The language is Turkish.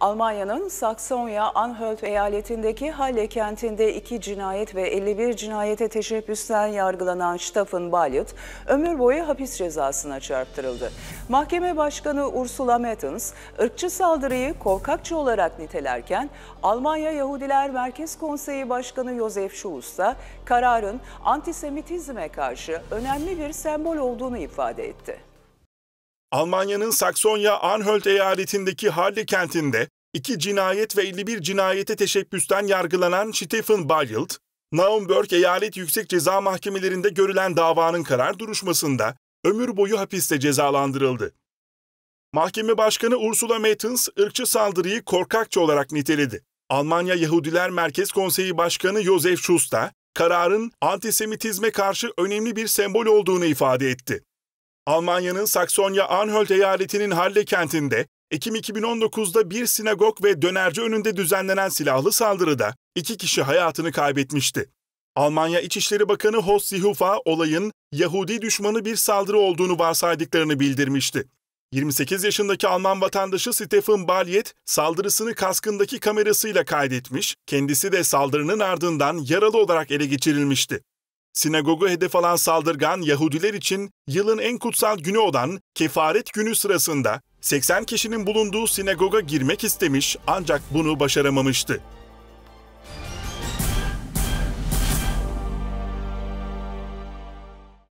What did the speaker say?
Almanya'nın Saksonya Anhalt eyaletindeki Halle kentinde iki cinayet ve 51 cinayete teşebbüsten yargılanan Staffan Balyt, ömür boyu hapis cezasına çarptırıldı. Mahkeme Başkanı Ursula Mattens, ırkçı saldırıyı korkakçı olarak nitelerken, Almanya Yahudiler Merkez Konseyi Başkanı Josef Schuss da kararın antisemitizme karşı önemli bir sembol olduğunu ifade etti. Almanya'nın Saksonya Anhalt eyaletindeki Halle kentinde iki cinayet ve 51 cinayete teşebbüsten yargılanan Stephen Bayild, Naumburg Eyalet Yüksek Ceza Mahkemelerinde görülen davanın karar duruşmasında ömür boyu hapiste cezalandırıldı. Mahkeme Başkanı Ursula Mattens ırkçı saldırıyı korkakça olarak niteledi. Almanya Yahudiler Merkez Konseyi Başkanı Josef Schuster kararın antisemitizme karşı önemli bir sembol olduğunu ifade etti. Almanya'nın saksonya Anhalt eyaletinin Halle kentinde Ekim 2019'da bir sinagog ve dönerci önünde düzenlenen silahlı saldırıda iki kişi hayatını kaybetmişti. Almanya İçişleri Bakanı Horst Seehofer olayın Yahudi düşmanı bir saldırı olduğunu varsaydıklarını bildirmişti. 28 yaşındaki Alman vatandaşı Stefan Balyet saldırısını kaskındaki kamerasıyla kaydetmiş, kendisi de saldırının ardından yaralı olarak ele geçirilmişti. Sinagogu hedef alan saldırgan Yahudiler için yılın en kutsal günü olan kefaret günü sırasında 80 kişinin bulunduğu sinagoga girmek istemiş ancak bunu başaramamıştı.